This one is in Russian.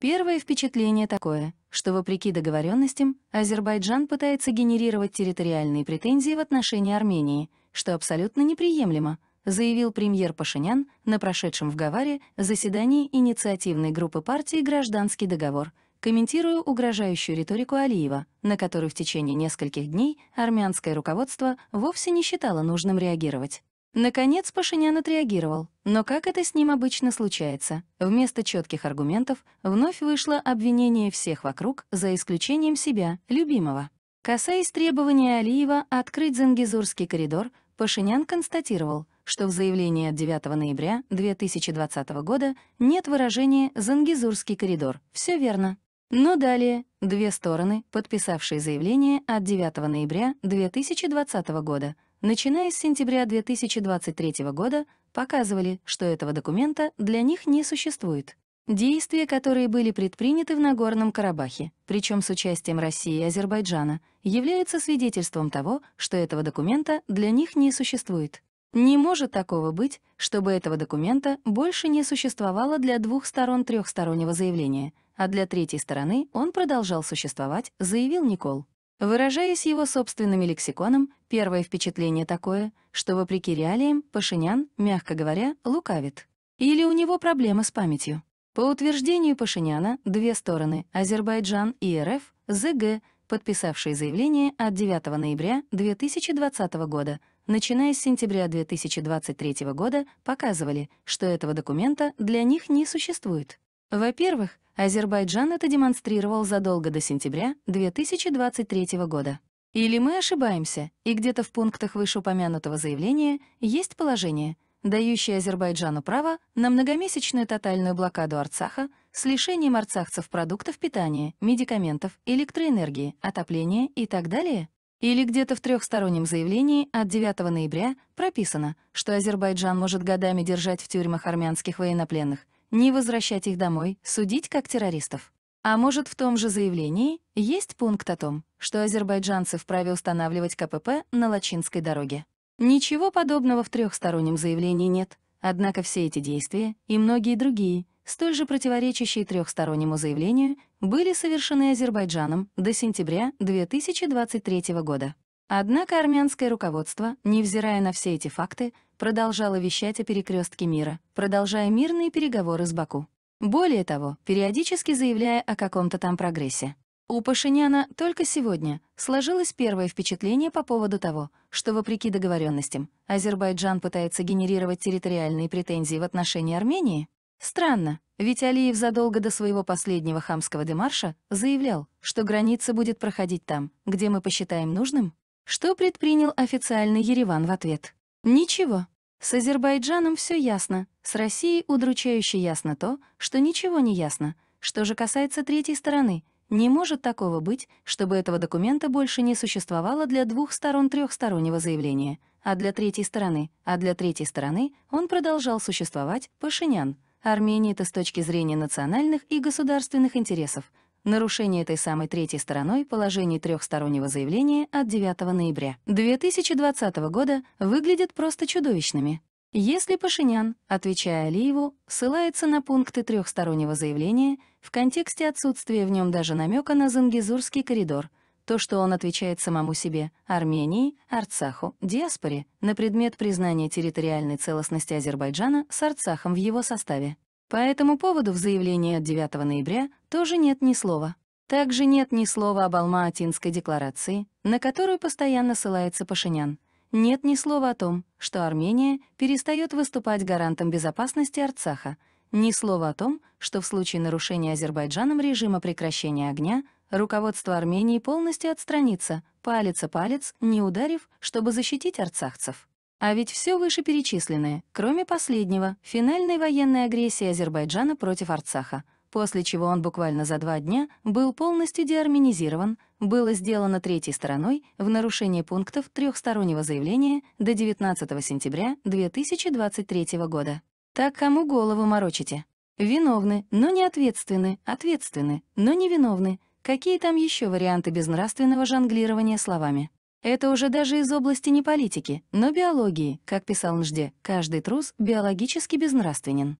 Первое впечатление такое, что, вопреки договоренностям, Азербайджан пытается генерировать территориальные претензии в отношении Армении, что абсолютно неприемлемо, заявил премьер Пашинян на прошедшем в Гаваре заседании инициативной группы партии «Гражданский договор», комментируя угрожающую риторику Алиева, на которую в течение нескольких дней армянское руководство вовсе не считало нужным реагировать. Наконец Пашинян отреагировал, но как это с ним обычно случается, вместо четких аргументов вновь вышло обвинение всех вокруг, за исключением себя, любимого. Касаясь требования Алиева открыть Зангизурский коридор, Пашинян констатировал, что в заявлении от 9 ноября 2020 года нет выражения «Зангизурский коридор». Все верно. Но далее две стороны, подписавшие заявление от 9 ноября 2020 года — начиная с сентября 2023 года, показывали, что этого документа для них не существует. Действия, которые были предприняты в Нагорном Карабахе, причем с участием России и Азербайджана, являются свидетельством того, что этого документа для них не существует. Не может такого быть, чтобы этого документа больше не существовало для двух сторон трехстороннего заявления, а для третьей стороны он продолжал существовать, заявил Никол. Выражаясь его собственным лексиконом, первое впечатление такое, что, вопреки реалиям, Пашинян, мягко говоря, лукавит. Или у него проблемы с памятью. По утверждению Пашиняна, две стороны, Азербайджан и РФ, ЗГ, подписавшие заявление от 9 ноября 2020 года, начиная с сентября 2023 года, показывали, что этого документа для них не существует. Во-первых, Азербайджан это демонстрировал задолго до сентября 2023 года. Или мы ошибаемся, и где-то в пунктах вышеупомянутого заявления есть положение, дающее Азербайджану право на многомесячную тотальную блокаду Арцаха с лишением арцахцев продуктов питания, медикаментов, электроэнергии, отопления и так далее? Или где-то в трехстороннем заявлении от 9 ноября прописано, что Азербайджан может годами держать в тюрьмах армянских военнопленных – не возвращать их домой, судить как террористов. А может, в том же заявлении есть пункт о том, что азербайджанцы вправе устанавливать КПП на Лачинской дороге. Ничего подобного в трехстороннем заявлении нет, однако все эти действия и многие другие, столь же противоречащие трехстороннему заявлению, были совершены Азербайджаном до сентября 2023 года. Однако армянское руководство, невзирая на все эти факты, продолжало вещать о перекрестке мира, продолжая мирные переговоры с Баку. Более того, периодически заявляя о каком-то там прогрессе. У Пашиняна только сегодня сложилось первое впечатление по поводу того, что, вопреки договоренностям, Азербайджан пытается генерировать территориальные претензии в отношении Армении. Странно, ведь Алиев задолго до своего последнего хамского демарша заявлял, что граница будет проходить там, где мы посчитаем нужным. Что предпринял официальный Ереван в ответ? Ничего. С Азербайджаном все ясно, с Россией удручающе ясно то, что ничего не ясно. Что же касается третьей стороны, не может такого быть, чтобы этого документа больше не существовало для двух сторон трехстороннего заявления, а для третьей стороны, а для третьей стороны он продолжал существовать Пашинян. Армении это с точки зрения национальных и государственных интересов, Нарушение этой самой третьей стороной положений трехстороннего заявления от 9 ноября 2020 года выглядят просто чудовищными. Если Пашинян, отвечая Алиеву, ссылается на пункты трехстороннего заявления в контексте отсутствия в нем даже намека на Зангизурский коридор, то, что он отвечает самому себе, Армении, Арцаху, диаспоре, на предмет признания территориальной целостности Азербайджана с Арцахом в его составе. По этому поводу в заявлении от 9 ноября тоже нет ни слова. Также нет ни слова об Алма-Атинской декларации, на которую постоянно ссылается Пашинян. Нет ни слова о том, что Армения перестает выступать гарантом безопасности Арцаха. Ни слова о том, что в случае нарушения Азербайджаном режима прекращения огня руководство Армении полностью отстранится, палец о палец, не ударив, чтобы защитить арцахцев. А ведь все вышеперечисленное, кроме последнего, финальной военной агрессии Азербайджана против Арцаха, после чего он буквально за два дня был полностью деарменизирован, было сделано третьей стороной в нарушении пунктов трехстороннего заявления до 19 сентября 2023 года. Так кому голову морочите? Виновны, но не ответственны, ответственны, но не виновны. Какие там еще варианты безнравственного жонглирования словами? Это уже даже из области не политики, но биологии, как писал Нжде, каждый трус биологически безнравственен.